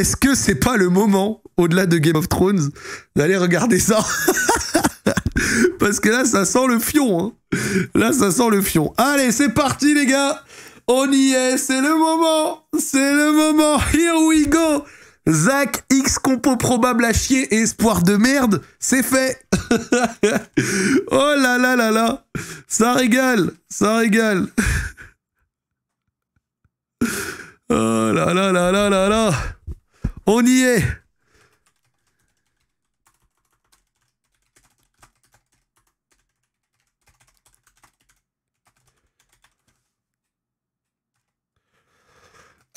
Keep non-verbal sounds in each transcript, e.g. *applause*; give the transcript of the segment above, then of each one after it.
est-ce que c'est pas le moment, au-delà de Game of Thrones, d'aller regarder ça *laughs* Parce que là, ça sent le fion. Hein. Là, ça sent le fion. Allez, c'est parti, les gars On y est, c'est le moment C'est le moment Here we go Zach, X compo probable à chier et espoir de merde, c'est fait *laughs* Oh là là là là Ça régale Ça régale *laughs* Oh là là là là là là on y est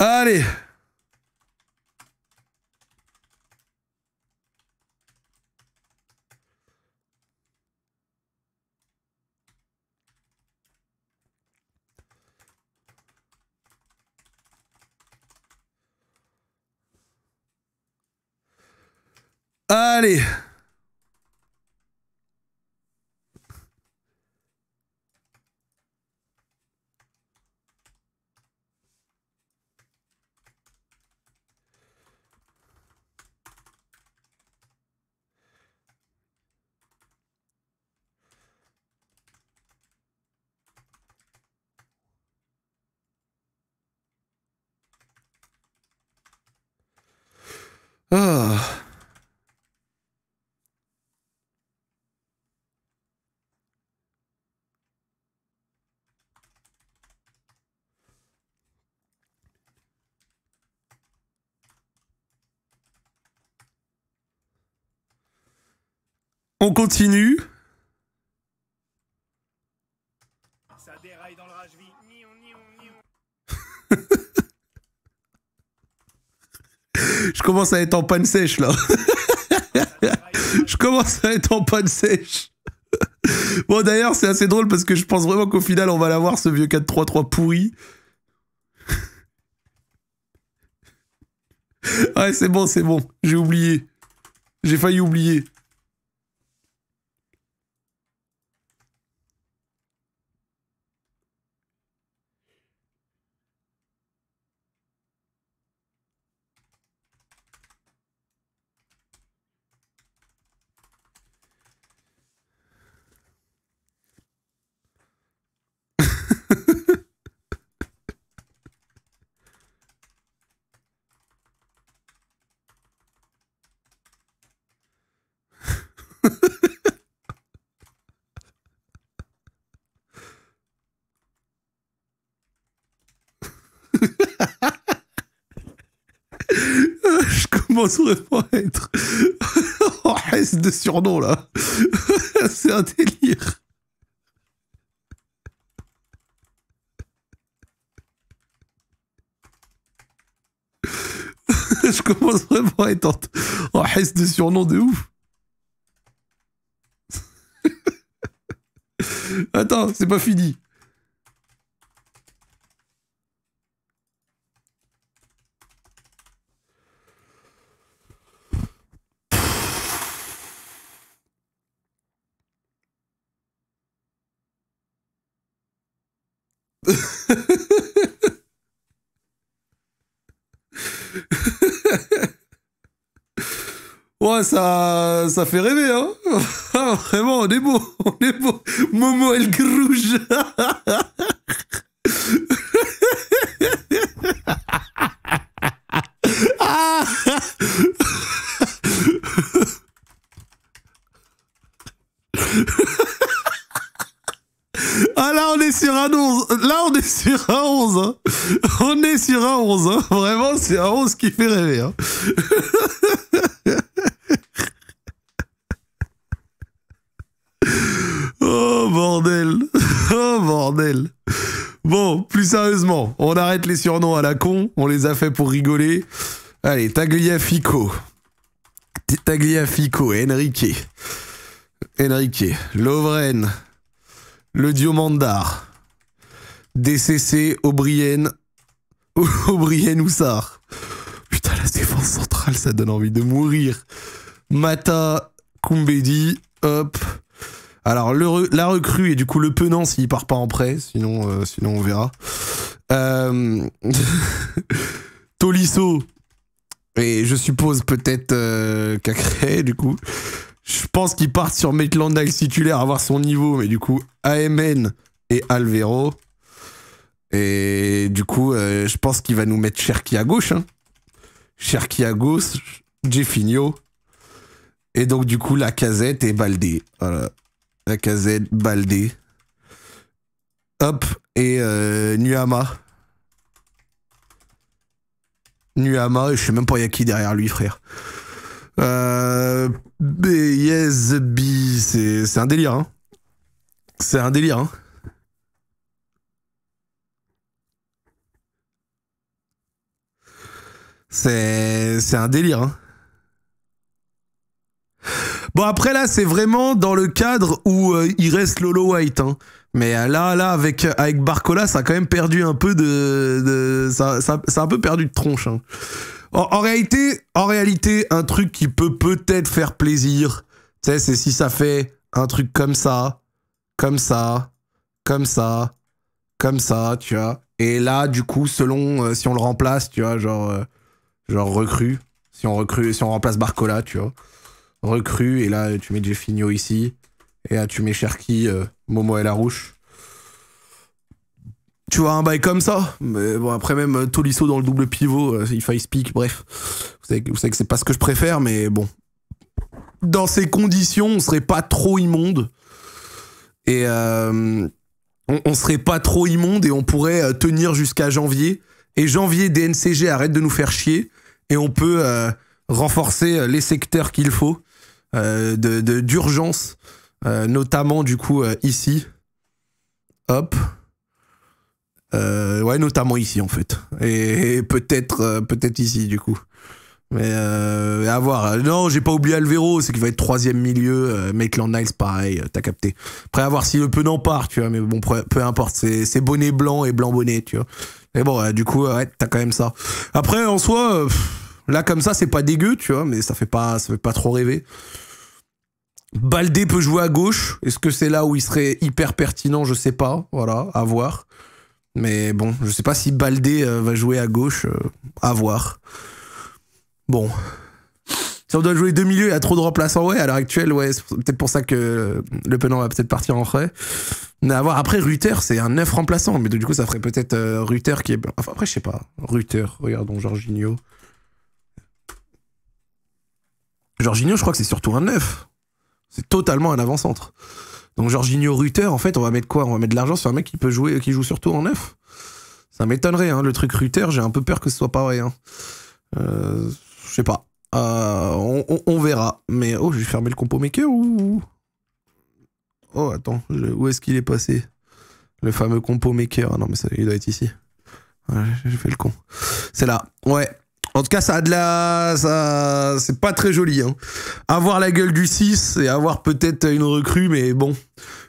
Allez Allez On continue. *laughs* Je commence à être en panne sèche là. *laughs* je commence à être en panne sèche. Bon d'ailleurs c'est assez drôle parce que je pense vraiment qu'au final on va l'avoir ce vieux 4-3-3 pourri. *laughs* Ouais c'est bon c'est bon, j'ai oublié. J'ai failli oublier. *laughs* *laughs* *laughs* Je commence vraiment à être en reste de surnom là. C'est un délire. Je commence vraiment à être en reste de surnom de ouf. Attends, c'est pas fini. *laughs* ouais, ça, ça fait rêver, hein *laughs* vraiment, on est beau, *laughs* on est beau. Momo El Grouge. ah Ah là on est sur un 11 Là on est sur un 11 hein. On est sur un 11 hein. Vraiment c'est un 11 qui fait rêver hein. *laughs* bordel *laughs* Oh bordel Bon, plus sérieusement, on arrête les surnoms à la con, on les a fait pour rigoler. Allez, Tagliafico. Tagliafico, Enrique. Enrique, Lovren, le Diomandar, DCC, O'Brien, O'Brien *laughs* Oussard. Putain, la défense centrale, ça donne envie de mourir. Mata, Kumbedi, hop. Alors, la recrue et du coup le penant s'il part pas en prêt, sinon, euh, sinon on verra. Euh, *laughs* Tolisso, et je suppose peut-être euh, du coup. Je pense qu'il part sur Maitland Niles titulaire, avoir son niveau, mais du coup, AMN et Alvero. Et du coup, euh, je pense qu'il va nous mettre Cherki à gauche. Hein. Cherki à gauche, Jeffinho. Et donc, du coup, la casette est Baldé. Voilà. Lacazette, Baldé. Hop, et euh, Nuama. Nuama, je sais même pas y a qui derrière lui, frère. Euh, B... c'est un délire, hein. C'est un délire, hein. C'est un délire, hein. Bon, après là, c'est vraiment dans le cadre où euh, il reste Lolo White. Hein. Mais euh, là, là, avec, euh, avec Barcola, ça a quand même perdu un peu de. ça, un peu perdu de tronche. Hein. En, réalité, en réalité, un truc qui peut peut-être faire plaisir, c'est si ça fait un truc comme ça, comme ça, comme ça, comme ça, tu vois. Et là, du coup, selon si on le remplace, tu vois, genre, genre recrue, si on recrue, si on remplace Barcola, tu vois. Recru, et là, tu mets Jeffinho ici, et là, tu mets Cherki, euh, Momo et Larouche. Tu vois, un bail comme ça. Mais bon, après, même euh, Tolisso dans le double pivot, euh, il faille speak, bref. Vous savez, que c'est pas ce que je préfère, mais bon. Dans ces conditions, on serait pas trop immonde. Et on, serait pas trop immonde et on pourrait tenir jusqu'à janvier. Et janvier, DNCG arrête de nous faire chier et on peut renforcer les secteurs qu'il faut euh, de d'urgence, euh, notamment du coup euh, ici. Hop. ouais, notamment ici en fait. Et, peut-être peut-être ici du coup. Mais à voir. Non, j'ai pas oublié Alvero, c'est qu'il va être troisième milieu. Maitland Niles, pareil, t'as capté. Après, à voir si le peu n'en part, tu vois. Mais bon, peu importe, c'est bonnet blanc et blanc bonnet, tu vois. Mais bon, du coup, ouais, t'as quand même ça. Après, en soi. Là, comme ça, c'est pas dégueu, tu vois, mais ça fait pas, ça fait pas trop rêver. Baldé peut jouer à gauche. Est-ce que c'est là où il serait hyper pertinent Je sais pas. Voilà, à voir. Mais bon, je sais pas si Baldé euh, va jouer à gauche. Euh, à voir. Bon. Si on doit jouer deux milieux, il y a trop de remplaçants. Ouais, à l'heure actuelle, ouais, c'est peut-être pour ça que euh, le penant va peut-être partir en frais. Mais à voir. Après, Ruther, c'est un neuf remplaçant. Mais du coup, ça ferait peut-être Ruther qui est. Enfin, après, je sais pas. Ruther, regardons Jorginho. Jorginho, je crois que c'est surtout un 9. C'est totalement un avant-centre. Donc Jorginho rutter en fait, on va mettre quoi On va mettre de l'argent sur un mec qui peut jouer, qui joue surtout en 9. Ça m'étonnerait, hein. Le truc Rutter j'ai un peu peur que ce soit pas vrai. Hein. Euh, je sais pas. Euh, on, verra. Mais oh, je vais fermer le compo maker ou. Oh, attends, où est-ce qu'il est passé Le fameux compo maker. Ah non, mais ça, il doit être ici. j'ai fait le con. C'est là. Ouais. En tout cas, ça a de la. Ça... C'est pas très joli. Hein. Avoir la gueule du 6 et avoir peut-être une recrue, mais bon.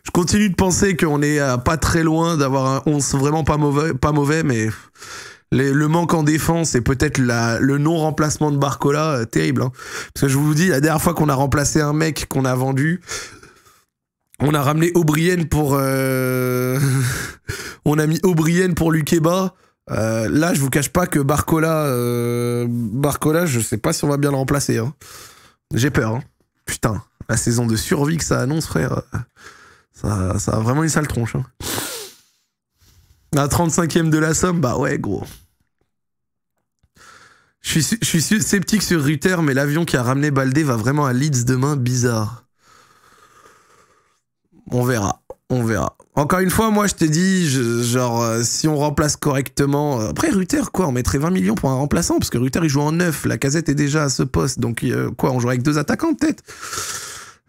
Je continue de penser qu'on est pas très loin d'avoir un 11 vraiment pas mauvais, pas mauvais mais le manque en défense et peut-être le non-remplacement de Barcola, euh, terrible. Hein. Parce que je vous dis, la dernière fois qu'on a remplacé un mec qu'on a vendu, on a ramené O'Brien pour. Euh, *laughs* on a mis O'Brien pour Lukeba. Euh, là, je vous cache pas que Barcola, euh, Barcola, je sais pas si on va bien le remplacer. Hein. J'ai peur. Hein. Putain, la saison de survie que ça annonce, frère. Euh, ça, ça a vraiment une sale tronche. Hein. La 35ème de la somme, bah ouais, gros. Je suis, sceptique sur Ruther, mais l'avion qui a ramené Baldé va vraiment à Leeds demain, bizarre. On verra on verra. Encore une fois, moi je te dis, genre, euh, si on remplace correctement. Euh, après, Ruther, quoi, on mettrait 20 millions pour un remplaçant, parce que Ruther il joue en 9, la casette est déjà à ce poste, donc euh, quoi, on joue avec deux attaquants peut-être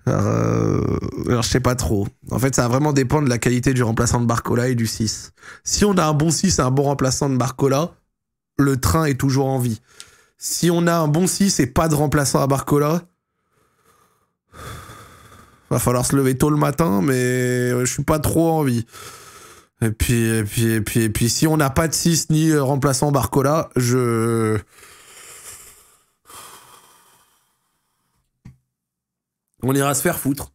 alors, je sais pas trop. En fait, ça va vraiment dépendre de la qualité du remplaçant de Barcola et du 6. Si on a un bon 6 et un bon remplaçant de Barcola, le train est toujours en vie. Si on a un bon 6 et pas de remplaçant à Barcola, Va falloir se lever tôt le matin, mais euh, je suis pas trop envie. Et puis, et puis, et puis, et puis, si on n'a pas de 6 ni euh, remplaçant Barcola, je. On ira se faire foutre.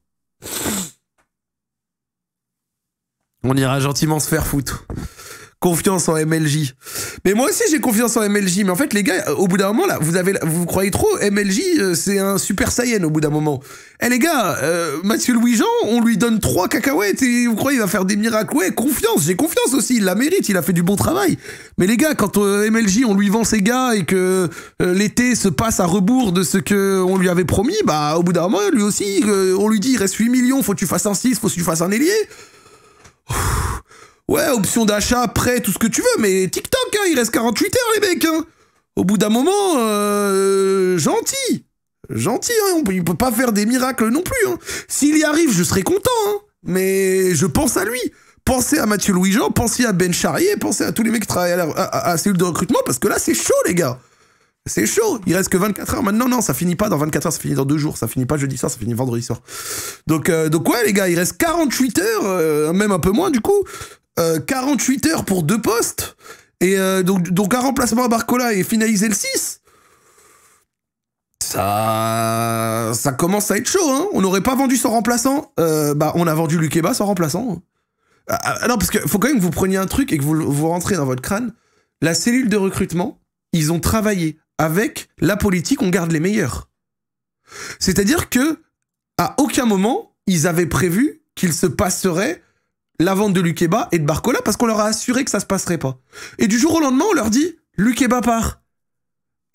On ira gentiment se faire foutre confiance en MLJ. Mais moi aussi j'ai confiance en MLJ. Mais en fait les gars, au bout d'un moment là, vous avez, vous croyez trop MLJ, euh, c'est un super saiyan au bout d'un moment. Eh les gars, euh, Mathieu Louis Jean, on lui donne trois cacahuètes et vous croyez il va faire des miracles Ouais, confiance, j'ai confiance aussi, il la mérite, il a fait du bon travail. Mais les gars, quand euh, MLJ on lui vend ses gars et que l'été se passe à rebours de ce que on lui avait promis, bah au bout d'un moment lui aussi, on lui dit il reste 8 millions, faut que tu fasses un 6, faut que tu fasses un ailier. Ouais, option d'achat, prêt, tout ce que tu veux, mais TikTok, hein, il reste 48 heures, les mecs. Hein. Au bout d'un moment, euh, gentil. Gentil, hein, on peut, peut pas faire des miracles non plus. Hein. S'il y arrive, je serai content, hein. mais je pense à lui. Pensez à Mathieu Louis-Jean, pensez à Ben Charrier, pensez à tous les mecs qui travaillent à la cellule de recrutement, parce que là, c'est chaud, les gars. C'est chaud, il reste que 24 heures maintenant. Non, ça finit pas dans 24 heures, ça finit dans deux jours, ça finit pas jeudi soir, ça finit vendredi soir. Donc, euh, donc ouais, les gars, il reste 48 heures, euh, même un peu moins du coup, 48 euh, heures pour deux postes. Et euh, donc, un remplacement à Barcola et finaliser le 6. Ça, ça commence à être chaud. Hein. on n'aurait pas vendu son remplaçant. Euh, bah, on a vendu Lukeba sans remplaçant. alors ah, non, parce qu'il faut quand même que vous preniez un truc et que vous, vous rentrez dans votre crâne. La cellule de recrutement, ils ont travaillé avec la politique, on garde les meilleurs. C'est-à-dire que à aucun moment, ils avaient prévu qu'il se passerait la vente de Lukeba et de Barcola parce qu'on leur a assuré que ça se passerait pas. Et du jour au lendemain, on leur dit Lukeba part.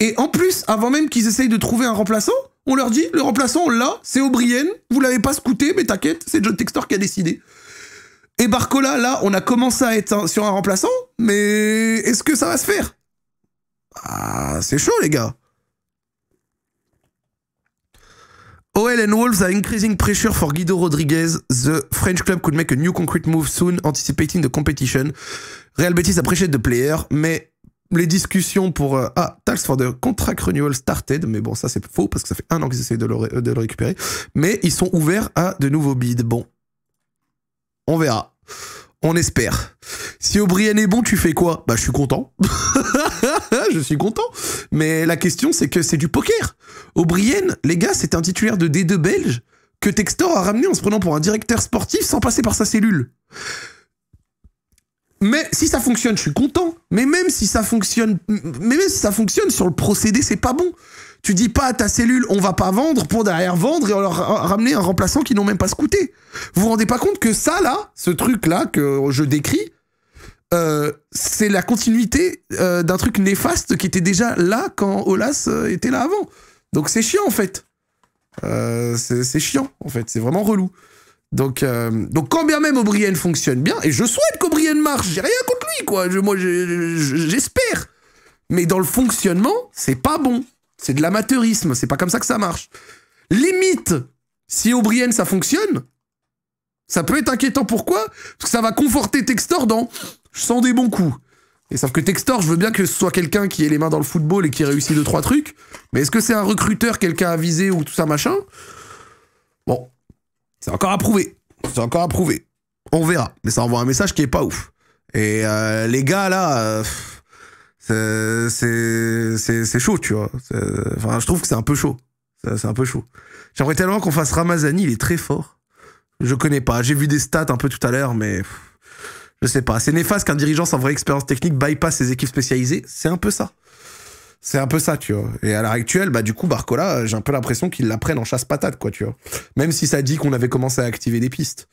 Et en plus, avant même qu'ils essayent de trouver un remplaçant, on leur dit le remplaçant, là, c'est O'Brien, vous l'avez pas scouté, mais t'inquiète, c'est John Textor qui a décidé. Et Barcola, là, on a commencé à être sur un remplaçant, mais est-ce que ça va se faire Ah, c'est chaud, les gars. OL and Wolves are increasing pressure for Guido Rodriguez. The French club could make a new concrete move soon, anticipating the competition. Real Betis prêchait de player, mais les discussions pour euh, ah tax for the contract renewal started mais bon ça c'est faux parce que ça fait un an qu'ils essaient de le, de le récupérer mais ils sont ouverts à de nouveaux bids bon on verra on espère si O'Brien est bon tu fais quoi bah je suis content *laughs* Ah, je suis content. Mais la question, c'est que c'est du poker. O'Brien, les gars, c'est un titulaire de D2 belge que Textor a ramené en se prenant pour un directeur sportif sans passer par sa cellule. Mais si ça fonctionne, je suis content. Mais même si ça fonctionne, mais même si ça fonctionne sur le procédé, c'est pas bon. Tu dis pas à ta cellule, on va pas vendre pour derrière vendre et leur ramener un remplaçant qui n'ont même pas scouté. Vous vous rendez pas compte que ça là, ce truc là que je décris, euh, c'est la continuité euh, d'un truc néfaste qui était déjà là quand Olas euh, était là avant. Donc c'est chiant en fait. c'est chiant en fait, c'est vraiment relou. Donc, donc quand bien même O'Brien fonctionne bien, et je souhaite qu'O'Brien marche, j'ai rien contre lui quoi, moi j'espère. Mais dans le fonctionnement, c'est pas bon. C'est de l'amateurisme, c'est pas comme ça que ça marche. Limite, si O'Brien ça fonctionne, ça peut être inquiétant. Pourquoi Parce que ça va conforter Textor dans je sens des bons coups. Et sauf que Textor, je veux bien que ce soit quelqu'un qui ait les mains dans le football et qui réussit deux, trois trucs. Mais est-ce que c'est un recruteur, quelqu'un à viser ou tout ça, machin Bon. C'est encore à prouver. C'est encore à prouver. On verra. Mais ça envoie un message qui est pas ouf. Et euh, les gars, là. Euh, c'est chaud, tu vois. Enfin, je trouve que c'est un peu chaud. C'est un peu chaud. J'aimerais tellement qu'on fasse Ramazani, il est très fort. Je connais pas. J'ai vu des stats un peu tout à l'heure, mais. Je sais pas. C'est néfaste qu'un dirigeant sans vraie expérience technique bypass ses équipes spécialisées. C'est un peu ça. C'est un peu ça, tu vois. Et à l'heure actuelle, bah, du coup, Barcola, euh, j'ai un peu l'impression qu'il la prennent en chasse-patate, quoi, tu vois. Même si ça dit qu'on avait commencé à activer des pistes.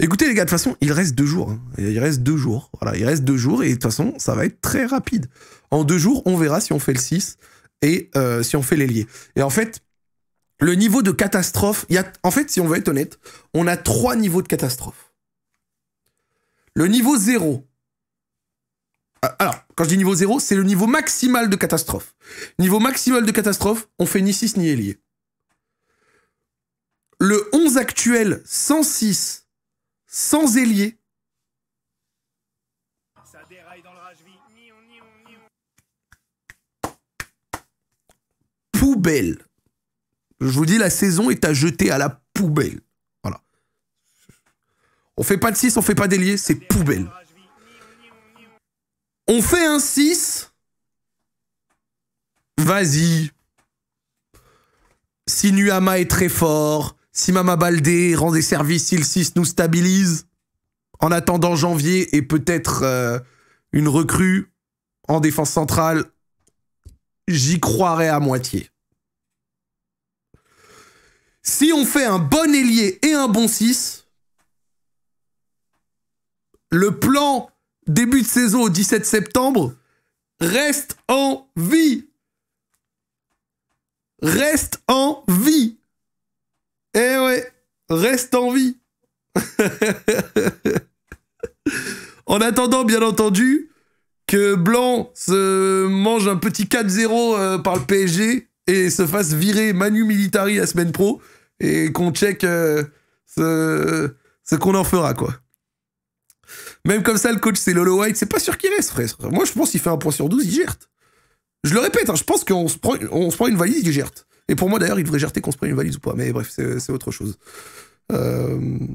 Écoutez, les gars, de toute façon, il reste deux jours. Hein. Il reste deux jours. Voilà, il reste deux jours et de toute façon, ça va être très rapide. En deux jours, on verra si on fait le 6 et euh, si on fait l'ailier. Et en fait, le niveau de catastrophe, y a, en fait, si on veut être honnête, on a trois niveaux de catastrophe. Le niveau 0, euh, Alors, quand je dis niveau 0, c'est le niveau maximal de catastrophe. Niveau maximal de catastrophe, on fait ni 6 ni ailier. Le 11 actuel, 106, sans ailier, poubelle. Je vous dis, la saison est à jeter à la poubelle. On fait pas de 6, on fait pas d'ailier, c'est poubelle. On fait un 6. Vas-y. Si Nuama est très fort, si Mama Baldé rend des services, si le 6 nous stabilise, en attendant janvier et peut-être euh, une recrue en défense centrale, j'y croirais à moitié. Si on fait un bon ailier et un bon 6, le plan début de saison au 17 septembre reste en vie. Reste en vie. Eh ouais, reste en vie. *laughs* en attendant, bien entendu, que Blanc se mange un petit 4-0 euh, par le PSG et se fasse virer Manu Militari à semaine pro et qu'on check euh, ce qu'on en fera, quoi. Même comme ça, le coach, c'est Lolo White. C'est pas sûr qu'il reste, frère. Moi, je pense qu'il fait un point sur 12, il gère. Je le répète, hein, je pense qu'on se, prend, prend une valise, il gère. Et pour moi, d'ailleurs, il devrait gerter qu'on se prenne une valise ou pas. Mais bref, c'est autre chose. Mais euh,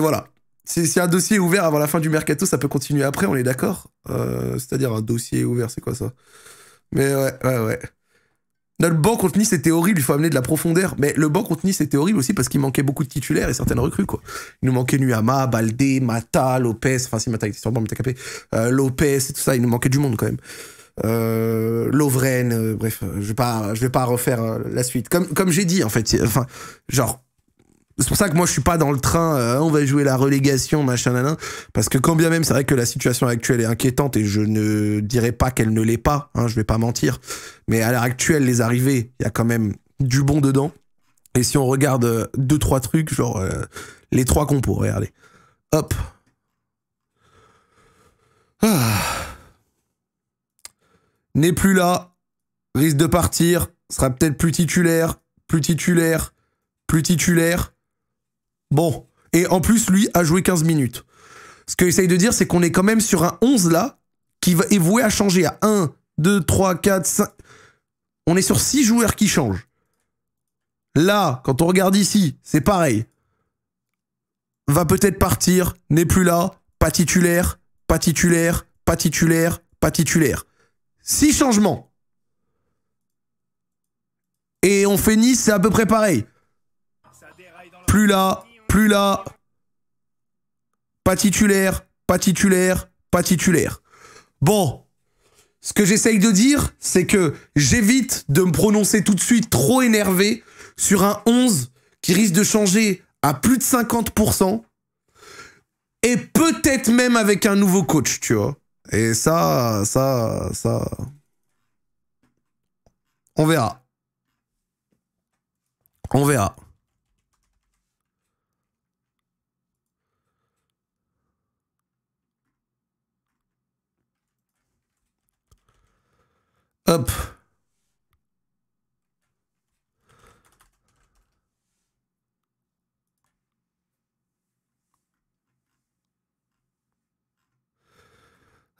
voilà. Si, un dossier est ouvert avant la fin du mercato, ça peut continuer après, on est d'accord euh, C'est-à-dire un dossier ouvert, c'est quoi ça Mais ouais, ouais, ouais le banc contenu c'était horrible, il faut amener de la profondeur. Mais le banc contenu c'était horrible aussi parce qu'il manquait beaucoup de titulaires et certaines recrues quoi. Il nous manquait Nuama, Baldé, Mata, Lopez. Enfin si Mata était sur le banc, Mata capé. Euh, Lopez et tout ça, il nous manquait du monde quand même. Euh, Lovren, euh, bref, euh, je vais pas, je vais pas refaire euh, la suite. Comme comme j'ai dit en fait, enfin genre c'est pour ça que moi, je suis pas dans le train, euh, on va jouer la relégation, machin, nan, Parce que quand bien même, c'est vrai que la situation actuelle est inquiétante et je ne dirais pas qu'elle ne l'est pas, hein, je vais pas mentir. Mais à l'heure actuelle, les arrivées, il y a quand même du bon dedans. Et si on regarde euh, deux, trois trucs, genre euh, les trois compos, regardez. Hop. Ah. N'est plus là, risque de partir, sera peut-être plus titulaire, plus titulaire, plus titulaire. Bon. Et en plus, lui a joué 15 minutes. Ce que essaye de dire, c'est qu'on est quand même sur un 11 là, qui va voué à changer à 1, 2, 3, 4, 5. On est sur 6 joueurs qui changent. Là, quand on regarde ici, c'est pareil. Va peut-être partir, n'est plus là, pas titulaire, pas titulaire, pas titulaire, pas titulaire. 6 changements. Et on fait c'est à peu près pareil. Plus là, plus là. Pas titulaire, pas titulaire, pas titulaire. Bon, ce que j'essaye de dire, c'est que j'évite de me prononcer tout de suite trop énervé sur un 11 qui risque de changer à plus de 50% et peut-être même avec un nouveau coach, tu vois. Et ça, ça, ça... On verra. On verra. Hop.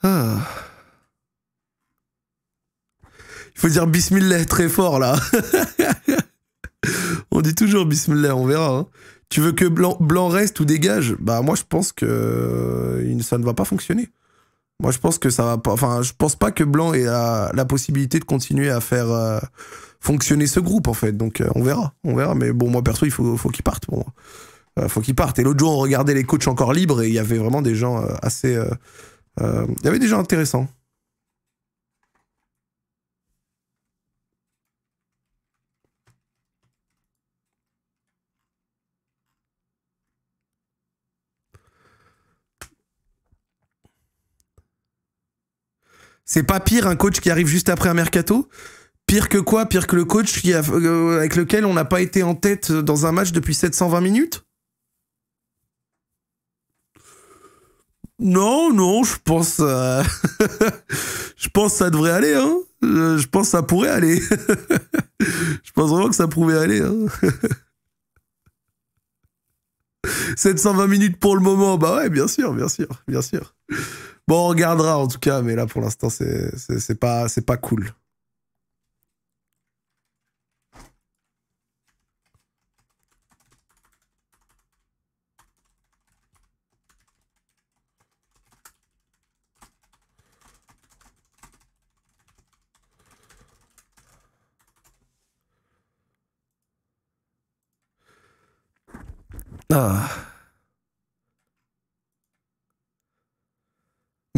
Ah. Il faut dire bismillah très fort là. *laughs* on dit toujours bismillah, on verra. Hein. Tu veux que blanc, blanc reste ou dégage Bah moi je pense que euh, ça ne va pas fonctionner. Moi, je pense que ça va pas. Enfin, je pense pas que Blanc ait la, possibilité de continuer à faire euh, fonctionner ce groupe, en fait. Donc, euh, on verra. On verra. Mais bon, moi, perso, il faut, qu'il parte. Bon, euh, faut qu'il parte. Et l'autre jour, on regardait les coachs encore libres et il y avait vraiment des gens assez. il y avait des gens intéressants. C'est pas pire un coach qui arrive juste après un mercato Pire que quoi Pire que le coach qui euh, avec lequel on n'a pas été en tête dans un match depuis 720 minutes Non, non, je pense, *laughs* je pense que ça devrait aller. Hein. Euh, je pense que ça pourrait aller. *laughs* je pense vraiment que ça pouvait aller. 720 hein. *laughs* minutes pour le moment, bah ouais, bien sûr, bien sûr, bien sûr. Bon, on regardera en tout cas, mais là pour l'instant, c'est pas, c'est pas cool. Ah.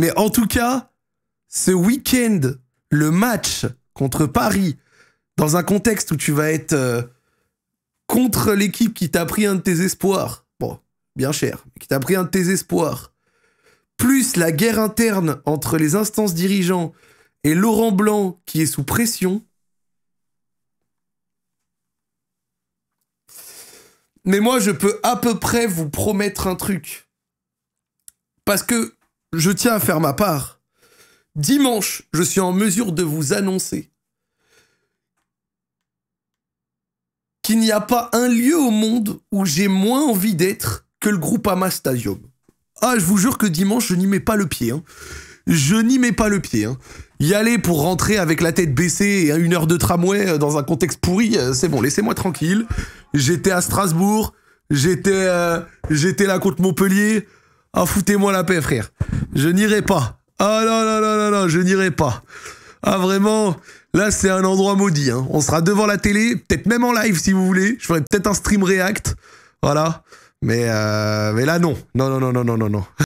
Mais en tout cas, ce week-end, le match contre Paris, dans un contexte où tu vas être euh, contre l'équipe qui t'a pris un de tes espoirs, bon, bien cher, qui t'a pris un de tes espoirs, plus la guerre interne entre les instances dirigeantes et Laurent Blanc qui est sous pression. Mais moi, je peux à peu près vous promettre un truc. Parce que je tiens à faire ma part. Dimanche, je suis en mesure de vous annoncer qu'il n'y a pas un lieu au monde où j'ai moins envie d'être que le groupe Stadium. Ah, je vous jure que dimanche, je n'y mets pas le pied. Hein. Je n'y mets pas le pied. Hein. Y aller pour rentrer avec la tête baissée et une heure de tramway euh, dans un contexte pourri, euh, c'est bon, laissez-moi tranquille. J'étais à Strasbourg, j'étais euh, j'étais là contre Montpellier. Ah, foutez-moi la paix, frère je n'irai pas. Ah non, non, non, non, non, je n'irai pas. Ah vraiment, là c'est un endroit maudit. Hein. On sera devant la télé, peut-être même en live si vous voulez. Je ferai peut-être un stream react. Voilà. Mais, euh, mais là non. non. Non, non, non, non, non, non.